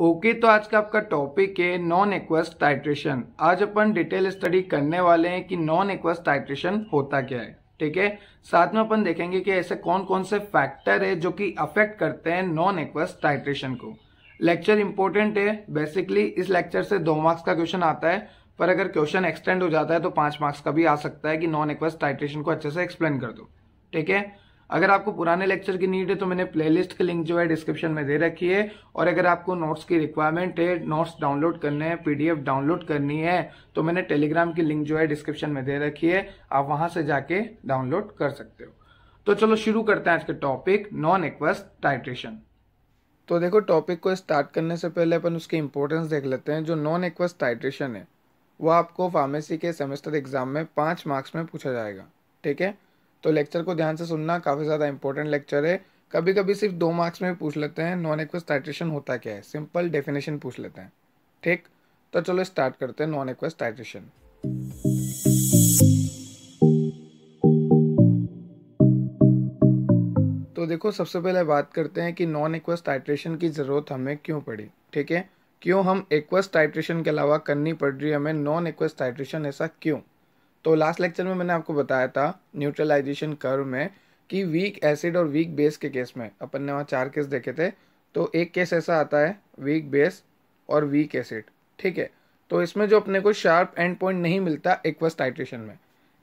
okay okay, तो आज का आपका टॉपिक है नॉन एक्वस टाइट्रेशन आज अपन डिटेल स्टडी करने वाले हैं कि नॉन एक्वस टाइट्रेशन होता क्या है ठीक है साथ में अपन देखेंगे कि ऐसे कौन कौन से फैक्टर है जो कि अफेक्ट करते हैं नॉन एक्वस टाइट्रेशन को लेक्चर इंपॉर्टेंट है बेसिकली इस लेक्चर से दो मार्क्स का क्वेश्चन आता है पर अगर क्वेश्चन एक्सटेंड हो जाता है तो पांच मार्क्स का भी आ सकता है कि नॉन एक्वस टाइट्रेशन को अच्छे से एक्सप्लेन कर दो ठीक है अगर आपको पुराने लेक्चर की नीड है तो मैंने प्लेलिस्ट की लिंक जो है डिस्क्रिप्शन में दे रखी है और अगर आपको नोट्स की रिक्वायरमेंट है नोट्स डाउनलोड करने हैं पीडीएफ डाउनलोड करनी है तो मैंने टेलीग्राम की लिंक जो है डिस्क्रिप्शन में दे रखी है आप वहां से जाके डाउनलोड कर सकते हो तो चलो शुरू करते हैं आज के टॉपिक नॉन एक्वस टाइट्रेशन तो देखो टॉपिक को स्टार्ट करने से पहले अपन उसकी इंपॉर्टेंस देख लेते हैं जो नॉन एक्वस टाइट्रेशन है वो आपको फार्मेसी के सेमेस्टर एग्जाम में पाँच मार्क्स में पूछा जाएगा ठीक है तो लेक्चर को ध्यान से सुनना काफ़ी ज़्यादा इंपॉर्टेंट लेक्चर है कभी कभी सिर्फ दो मार्क्स में पूछ लेते हैं नॉन एक्वेस्ट टाइट्रेशन होता क्या है सिंपल डेफिनेशन पूछ लेते हैं ठीक तो चलो स्टार्ट करते हैं नॉन एक्वेस्ट टाइट्रेशन तो देखो सबसे पहले बात करते हैं कि नॉन एक्वस टाइट्रेशन की ज़रूरत हमें क्यों पड़ी ठीक है क्यों हम एक्वस टाइट्रेशन के अलावा करनी पड़ रही है हमें नॉन एक्वस टाइट्रेशन ऐसा क्यों तो लास्ट लेक्चर में मैंने आपको बताया था न्यूट्रलाइजेशन कर्व में कि वीक एसिड और वीक बेस के केस में अपन ने वहाँ चार केस देखे थे तो एक केस ऐसा आता है वीक बेस और वीक एसिड ठीक है तो इसमें जो अपने को शार्प एंड पॉइंट नहीं मिलता एक्वस टाइट्रेशन में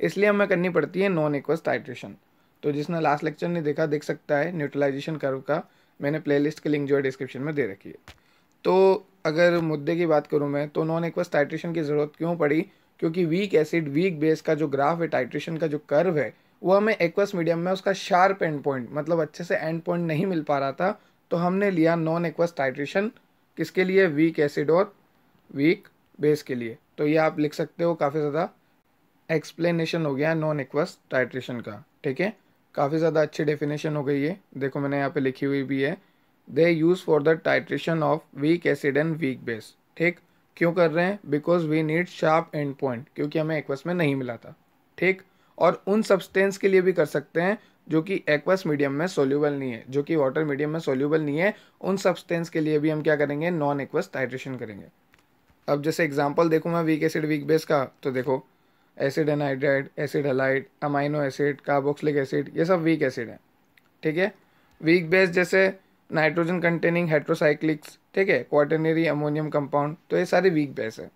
इसलिए हमें करनी पड़ती है नॉन एक्वस टाइट्रेशन तो जिसने लास्ट लेक्चर ने देखा देख सकता है न्यूट्रलाइजेशन कर्व का मैंने प्लेलिस्ट की लिंक जो है डिस्क्रिप्शन में दे रखी है तो अगर मुद्दे की बात करूँ मैं तो नॉन एक्वस टाइट्रेशन की ज़रूरत क्यों पड़ी क्योंकि वीक एसिड वीक बेस का जो ग्राफ है टाइट्रेशन का जो कर्व है वो हमें एक्वस मीडियम में उसका शार्प एंड पॉइंट मतलब अच्छे से एंड पॉइंट नहीं मिल पा रहा था तो हमने लिया नॉन एक्वस टाइट्रेशन किसके लिए वीक एसिड और वीक बेस के लिए तो ये आप लिख सकते हो काफ़ी ज़्यादा एक्सप्लेनेशन हो गया नॉन एक्वस टाइट्रेशन का ठीक है काफ़ी ज़्यादा अच्छी डेफिनेशन हो गई है देखो मैंने यहाँ पे लिखी हुई भी है they use for the titration of weak acid and weak base ठीक क्यों कर रहे हैं because we need sharp end point क्योंकि हमें एक्वस में नहीं मिला था ठीक और उन सब्सटेंस के लिए भी कर सकते हैं जो कि एक्वस मीडियम में सोल्यूबल नहीं है जो कि वाटर मीडियम में सोल्यूबल नहीं है उन सब्सटेंस के लिए भी हम क्या करेंगे नॉन एक्वस हाइड्रेशन करेंगे अब जैसे एग्जाम्पल देखूँ मैं वीक एसिड वीक बेस का तो देखो acid anhydride acid halide amino acid carboxylic acid ये सब वीक एसिड है ठीक है वीक बेस जैसे नाइट्रोजन कंटेनिंग हेट्रोसाइक्लिक्स ठीक है क्वार्टनरी अमोनियम कंपाउंड तो ये सारे वीक बेस है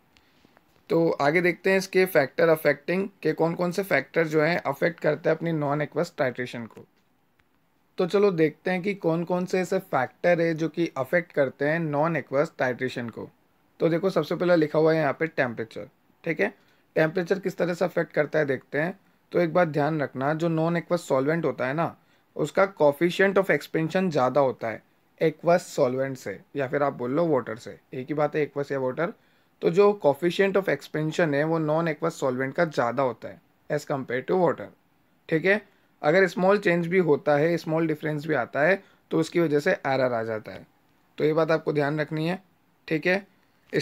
तो आगे देखते हैं इसके फैक्टर अफेक्टिंग के कौन कौन से फैक्टर जो हैं अफेक्ट करते हैं अपनी नॉन एक्वस टाइट्रेशन को तो चलो देखते हैं कि कौन कौन से ऐसे फैक्टर है जो कि अफेक्ट करते हैं नॉन एक्वस टाइट्रेशन को तो देखो सबसे पहले लिखा हुआ है यहाँ पे टेम्परेचर ठीक है टेम्परेचर किस तरह से अफेक्ट करता है देखते हैं तो एक बात ध्यान रखना जो नॉन एक्वस सॉल्वेंट होता है ना उसका कॉफिशियंट ऑफ एक्सपेंशन ज़्यादा होता है एक्वस सॉल्वेंट से या फिर आप बोल लो वाटर से एक ही बात है एक्वस या वाटर तो जो कॉफिशियंट ऑफ एक्सपेंशन है वो नॉन एक्वस सॉल्वेंट का ज़्यादा होता है एज़ कम्पेयर टू वाटर ठीक है अगर स्मॉल चेंज भी होता है स्मॉल डिफरेंस भी आता है तो उसकी वजह से एरर आ जाता है तो ये बात आपको ध्यान रखनी है ठीक है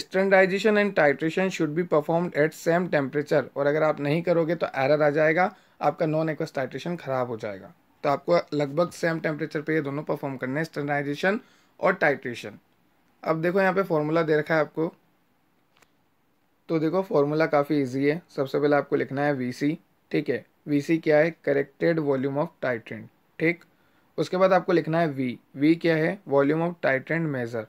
standardization and titration should be perform at same temperature और अगर आप नहीं करोगे तो एरर आ जाएगा आपका नॉन एक्वस टाइट्रेशन ख़राब हो जाएगा तो आपको लगभग सेम टेम्परेचर पे ये दोनों परफॉर्म करने हैं स्टैंडर्डाइजेशन और टाइट्रेशन अब देखो यहाँ पे फॉर्मूला दे रखा है आपको तो देखो फॉर्मूला काफ़ी इजी है सबसे पहले आपको लिखना है वी ठीक है वी क्या है करेक्टेड वॉल्यूम ऑफ टाइट्रेंड ठीक उसके बाद आपको लिखना है वी वी क्या है वॉल्यूम ऑफ टाइट्रेंड मेज़र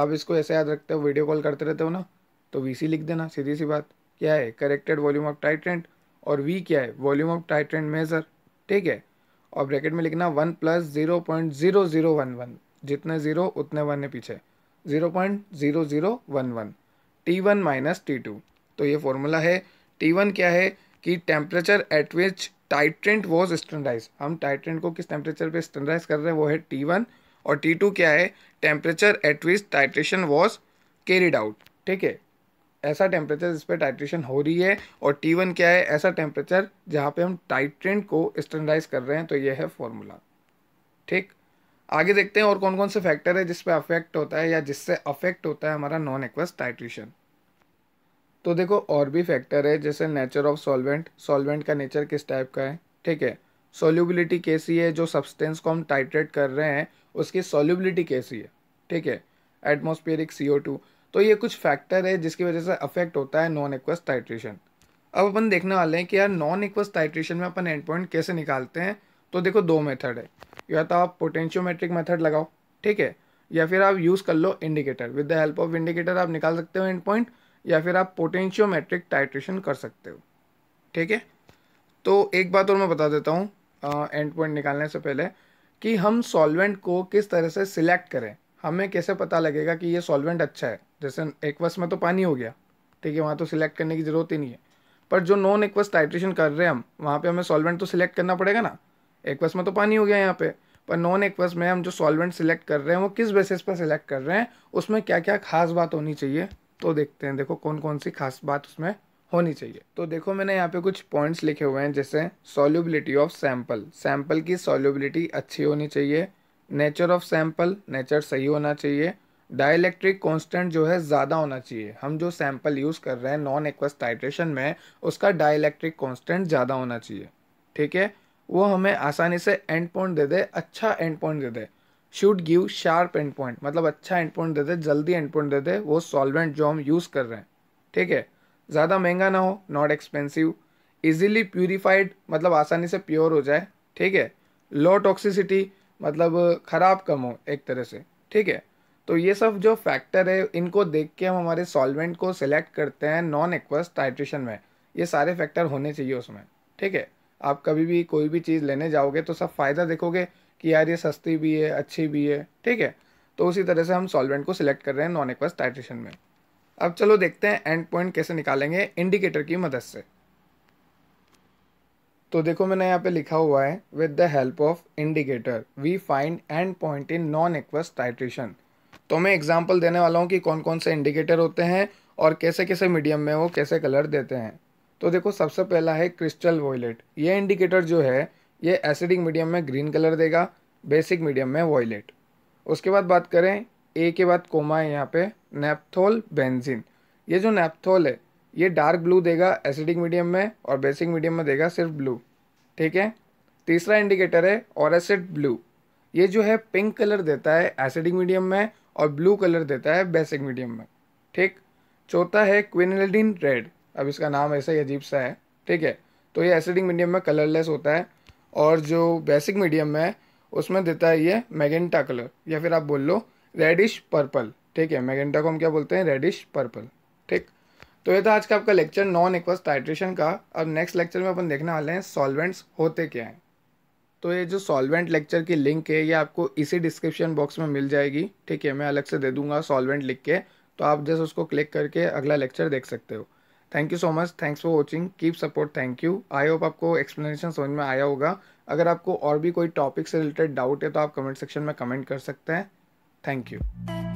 आप इसको ऐसे याद रखते हो वीडियो कॉल करते रहते हो ना तो वी लिख देना सीधी सी बात क्या है करेक्टेड वॉल्यूम ऑफ टाइट्रेंड और वी क्या है वॉल्यूम ऑफ टाइट्रेंड मेज़र ठीक है और ब्रैकेट में लिखना one plus zero point zero zero one one जितने ज़ीरो उतने वन है पीछे zero point zero zero one one T one minus T two तो ये फॉर्मूला है टी वन क्या है कि temperature at which titrant was standardize हम टाइट्रेंट को किस टेम्परेचर पर स्टैंडराइज कर रहे हैं वो है टी वन और टी टू क्या है temperature at which titration was carried out ठीक है ऐसा टेम्परेचर जिसपे पर टाइट्रेशन हो रही है और टी वन क्या है ऐसा टेम्परेचर जहाँ पे हम टाइट्रेंट को स्टैंडाइज कर रहे हैं तो ये है फॉर्मूला ठीक आगे देखते हैं और कौन कौन से फैक्टर है जिस अफेक्ट होता है या जिससे अफेक्ट होता है हमारा नॉन एक्वस टाइट्रेशन तो देखो और भी फैक्टर है जैसे नेचर ऑफ सॉल्वेंट सॉल्वेंट का नेचर किस टाइप का है ठीक है सोल्यूबिलिटी कैसी है जो सब्सटेंस को हम टाइट्रेट कर रहे हैं उसकी सोल्यूबिलिटी कैसी है ठीक है एटमोस्फेरिक सी ओ टू तो ये कुछ फैक्टर है जिसकी वजह से अफेक्ट होता है नॉन एक्वस टाइट्रेशन अब अपन देखने वाले हैं कि यार नॉन एक्वस टाइट्रेशन में अपन एंड पॉइंट कैसे निकालते हैं तो देखो दो मेथड है या तो आप पोटेंशियोमेट्रिक मेथड लगाओ ठीक है या फिर आप यूज़ कर लो indicator with the help of indicator आप निकाल सकते हो एंड पॉइंट या फिर आप पोटेंशियोमेट्रिक टाइट्रेशन कर सकते हो ठीक है तो एक बात और मैं बता देता हूँ एंड पॉइंट निकालने से पहले कि हम सॉल्वेंट को किस तरह से सिलेक्ट करें हमें कैसे पता लगेगा कि ये सॉल्वेंट अच्छा है जैसे एक्वस में तो पानी हो गया ठीक है वहाँ तो सिलेक्ट करने की ज़रूरत ही नहीं है पर जो नॉन एक्वस टाइट्रेशन कर रहे हैं हम वहाँ पे हमें सॉल्वेंट तो सिलेक्ट करना पड़ेगा ना एक्वस में तो पानी हो गया यहाँ पे पर नॉन एक्वस में हम जो सॉल्वेंट सिलेक्ट कर रहे हैं वो किस बेसिस पर सिलेक्ट कर रहे हैं उसमें क्या क्या खास बात होनी चाहिए तो देखते हैं देखो कौन कौन सी खास बात उसमें होनी चाहिए तो देखो मैंने यहाँ पे कुछ पॉइंट्स लिखे हुए हैं जैसे सॉल्युबिलिटी ऑफ सैम्पल सैम्पल की सॉल्युबिलिटी अच्छी होनी चाहिए नेचर ऑफ सैंपल नेचर सही होना चाहिए डाइलेक्ट्रिक कॉन्स्टेंट जो है ज़्यादा होना चाहिए हम जो सैंपल यूज़ कर रहे हैं नॉन एक्वस टाइट्रेशन में उसका डाइलेक्ट्रिक कॉन्स्टेंट ज़्यादा होना चाहिए ठीक है वो हमें आसानी से एंड पॉइंट दे दे अच्छा एंड पॉइंट दे दे should give sharp end point मतलब अच्छा एंड पॉइंट दे दे जल्दी एंड पॉइंट दे दे वो सॉल्वेंट जो हम यूज़ कर रहे हैं ठीक है ज़्यादा महंगा ना हो नॉट एक्सपेंसिव इजिली प्योरीफाइड मतलब आसानी से प्योर हो जाए ठीक है लो टॉक्सिसिटी मतलब ख़राब कम हो एक तरह से ठीक है तो ये सब जो फैक्टर है इनको देख के हम हमारे सॉल्वेंट को सिलेक्ट करते हैं नॉन एक्वस टाइट्रेशन में ये सारे फैक्टर होने चाहिए उसमें ठीक है आप कभी भी कोई भी चीज़ लेने जाओगे तो सब फ़ायदा देखोगे कि यार ये सस्ती भी है अच्छी भी है ठीक है तो उसी तरह से हम सॉल्वेंट को सिलेक्ट कर रहे हैं नॉन एक्वस टाइट्रेशन में अब चलो देखते हैं एंड पॉइंट कैसे निकालेंगे इंडिकेटर की मदद से तो देखो मैंने यहाँ पे लिखा हुआ है with the help of indicator we find end point in non aqueous titration तो मैं एग्जाम्पल देने वाला हूँ कि कौन कौन से इंडिकेटर होते हैं और कैसे कैसे मीडियम में वो कैसे कलर देते हैं तो देखो सबसे पहला है क्रिस्टल वॉयलेट ये इंडिकेटर जो है ये एसिडिक मीडियम में ग्रीन कलर देगा बेसिक मीडियम में वॉयलेट उसके बाद बात करें ए के बाद कोमा है यहाँ पे नेपथोल बेंजिन ये जो नेपथोल है ये डार्क ब्लू देगा एसिडिक मीडियम में और बेसिक मीडियम में देगा सिर्फ ब्लू ठीक है तीसरा इंडिकेटर है और एसिड ब्लू ये जो है पिंक कलर देता है एसिडिक मीडियम में और ब्लू कलर देता है बेसिक मीडियम में ठीक चौथा है क्विनलडिन रेड अब इसका नाम ऐसा ही अजीब सा है ठीक है तो ये एसिडिक मीडियम में कलरलेस होता है और जो बेसिक मीडियम में उसमें देता है ये मैगेंटा कलर या फिर आप बोल लो रेडिश पर्पल ठीक है मैगेंटा को हम क्या बोलते हैं रेडिश पर्पल ठीक तो ये था आज का आपका लेक्चर नॉन एक्वस टाइट्रेशन का अब नेक्स्ट लेक्चर में अपन देखने वाले हैं सॉल्वेंट्स होते क्या हैं तो ये जो सॉल्वेंट लेक्चर की लिंक है ये आपको इसी डिस्क्रिप्शन बॉक्स में मिल जाएगी ठीक है मैं अलग से दे दूंगा सॉल्वेंट लिख के तो आप जैसे उसको क्लिक करके अगला लेक्चर देख सकते हो thank you so much thanks for watching keep support thank you I hope आपको एक्सप्लेनेशन समझ में आया होगा अगर आपको और भी कोई टॉपिक से रिलेटेड डाउट है तो आप कमेंट सेक्शन में कमेंट कर सकते हैं थैंक यू